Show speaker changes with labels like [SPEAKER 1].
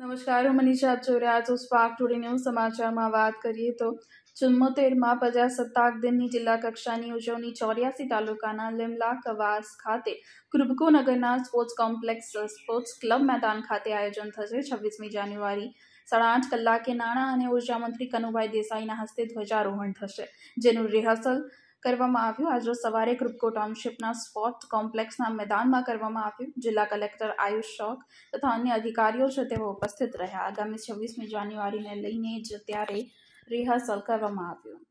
[SPEAKER 1] નમસ્કાર હું મનીષા આપ જો સ્પાર્ક ટુડે ન્યૂઝ સમાચારમાં વાત કરીએ તો ચુમ્મોતેરમાં પ્રજાસત્તાક દિનની જિલ્લા કક્ષાની ઉજવણી ચોર્યાસી તાલુકાના લીમલા કવાસ ખાતે કૃબકો નગરના સ્પોર્ટ્સ કોમ્પ્લેક્સ સ્પોર્ટ્સ ક્લબ મેદાન ખાતે આયોજન થશે છવ્વીસમી જાન્યુઆરી સાડા આઠ કલાકે નાણાં અને ઉર્જા મંત્રી કનુભાઈ દેસાઈના હસ્તે ધ્વજારોહણ થશે જેનું રિહર્સલ કરવામાં આવ્યું આજરોજ સવારે ક્રુપકો ટાઉનશીપના સ્પોર્ટ કોમ્પ્લેક્સના મેદાનમાં કરવામાં આવ્યું જિલ્લા કલેક્ટર આયુષ શોક તથા અન્ય અધિકારીઓ છે તેઓ ઉપસ્થિત રહ્યા આગામી છવ્વીસમી જાન્યુઆરીને લઈને જ ત્યારે રિહર્સલ કરવામાં આવ્યું